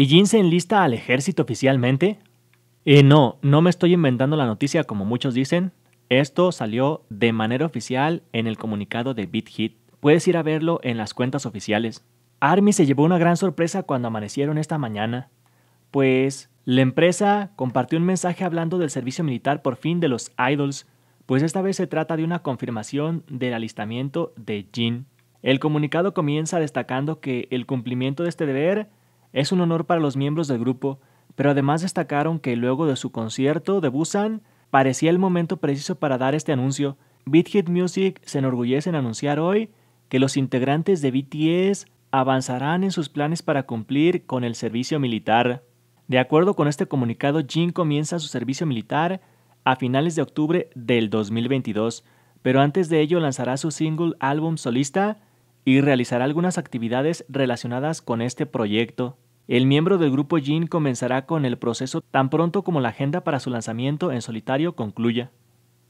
¿Y Jin se enlista al ejército oficialmente? Eh, no, no me estoy inventando la noticia como muchos dicen. Esto salió de manera oficial en el comunicado de BitHit. Puedes ir a verlo en las cuentas oficiales. Army se llevó una gran sorpresa cuando amanecieron esta mañana, pues la empresa compartió un mensaje hablando del servicio militar por fin de los idols, pues esta vez se trata de una confirmación del alistamiento de Jin. El comunicado comienza destacando que el cumplimiento de este deber es un honor para los miembros del grupo, pero además destacaron que luego de su concierto de Busan, parecía el momento preciso para dar este anuncio. Beat Music se enorgullece en anunciar hoy que los integrantes de BTS avanzarán en sus planes para cumplir con el servicio militar. De acuerdo con este comunicado, Jin comienza su servicio militar a finales de octubre del 2022, pero antes de ello lanzará su single álbum solista y realizará algunas actividades relacionadas con este proyecto. El miembro del grupo Jin comenzará con el proceso tan pronto como la agenda para su lanzamiento en solitario concluya.